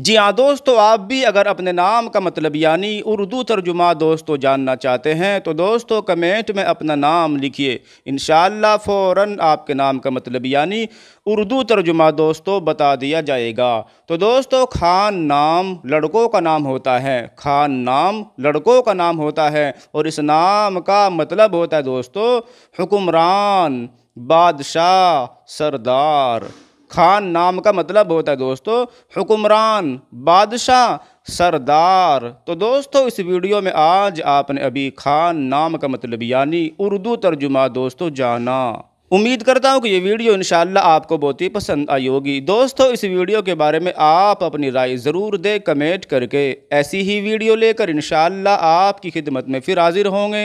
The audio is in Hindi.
जी हाँ दोस्तों आप भी अगर अपने नाम का मतलब यानी उर्दू तर्जुमा दोस्तों जानना चाहते हैं तो दोस्तों कमेंट में अपना नाम लिखिए इन फ़ौर आपके नाम का मतलब यानी उर्दू तर्जुमा दोस्तों बता दिया जाएगा तो दोस्तों खान नाम लड़कों का नाम होता है खान नाम लड़कों का नाम होता है और इस नाम का मतलब होता है दोस्तों हुक्मरान बादशाह सरदार खान नाम का मतलब होता है दोस्तों हुक्मरान बादशाह सरदार तो दोस्तों इस वीडियो में आज आपने अभी खान नाम का मतलब यानी उर्दू तर्जुमा दोस्तों जाना उम्मीद करता हूँ कि ये वीडियो इन आपको बहुत ही पसंद आई होगी दोस्तों इस वीडियो के बारे में आप अपनी राय ज़रूर दें कमेंट करके ऐसी ही वीडियो लेकर इन आपकी खिदमत में फिर हाजिर होंगे